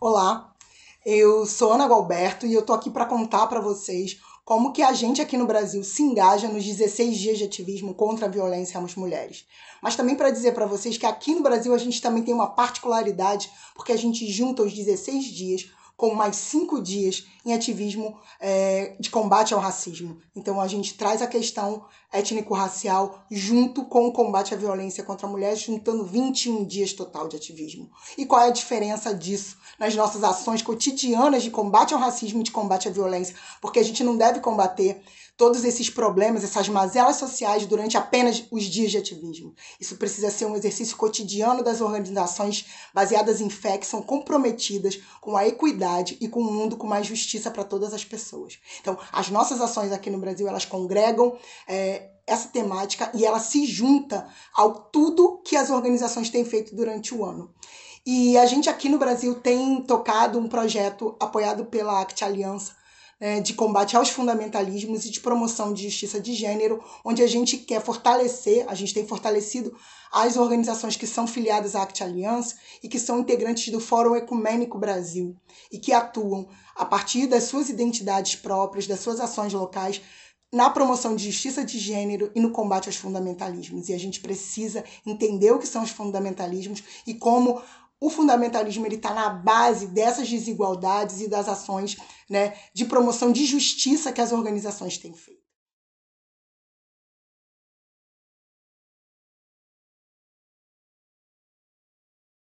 Olá, eu sou Ana Galberto e eu tô aqui para contar para vocês como que a gente aqui no Brasil se engaja nos 16 dias de ativismo contra a violência às mulheres. Mas também para dizer para vocês que aqui no Brasil a gente também tem uma particularidade, porque a gente junta os 16 dias com mais cinco dias em ativismo é, de combate ao racismo. Então, a gente traz a questão étnico-racial junto com o combate à violência contra a mulher, juntando 21 dias total de ativismo. E qual é a diferença disso nas nossas ações cotidianas de combate ao racismo e de combate à violência? Porque a gente não deve combater todos esses problemas, essas mazelas sociais durante apenas os dias de ativismo. Isso precisa ser um exercício cotidiano das organizações baseadas em fé que são comprometidas com a equidade e com um mundo com mais justiça para todas as pessoas. Então, as nossas ações aqui no Brasil, elas congregam é, essa temática e ela se junta ao tudo que as organizações têm feito durante o ano. E a gente aqui no Brasil tem tocado um projeto apoiado pela ACT Aliança, é, de combate aos fundamentalismos e de promoção de justiça de gênero, onde a gente quer fortalecer, a gente tem fortalecido as organizações que são filiadas à Act Aliança e que são integrantes do Fórum Ecumênico Brasil e que atuam a partir das suas identidades próprias, das suas ações locais, na promoção de justiça de gênero e no combate aos fundamentalismos. E a gente precisa entender o que são os fundamentalismos e como o fundamentalismo ele está na base dessas desigualdades e das ações né, de promoção de justiça que as organizações têm feito.